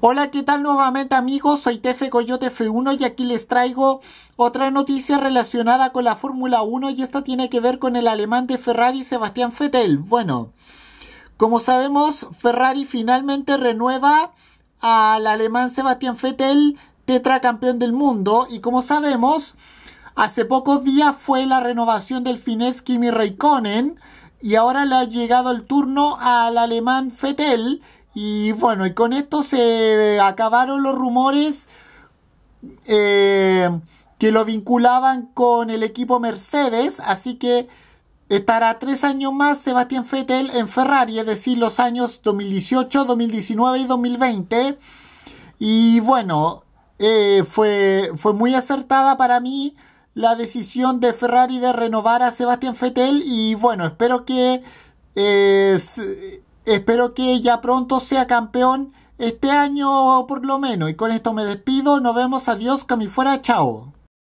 Hola, ¿qué tal nuevamente amigos? Soy Tefe Coyote F1 y aquí les traigo otra noticia relacionada con la Fórmula 1 y esta tiene que ver con el alemán de Ferrari Sebastián Vettel. Bueno, como sabemos, Ferrari finalmente renueva al alemán Sebastián Vettel, tetracampeón del mundo y como sabemos, hace pocos días fue la renovación del finés Kimi Raikkonen y ahora le ha llegado el turno al alemán Vettel y bueno, y con esto se acabaron los rumores eh, que lo vinculaban con el equipo Mercedes, así que estará tres años más Sebastián Fettel en Ferrari, es decir, los años 2018, 2019 y 2020. Y bueno, eh, fue, fue muy acertada para mí la decisión de Ferrari de renovar a Sebastián Fettel y bueno, espero que eh, Espero que ya pronto sea campeón este año por lo menos. Y con esto me despido. Nos vemos. Adiós, Cami fuera. Chao.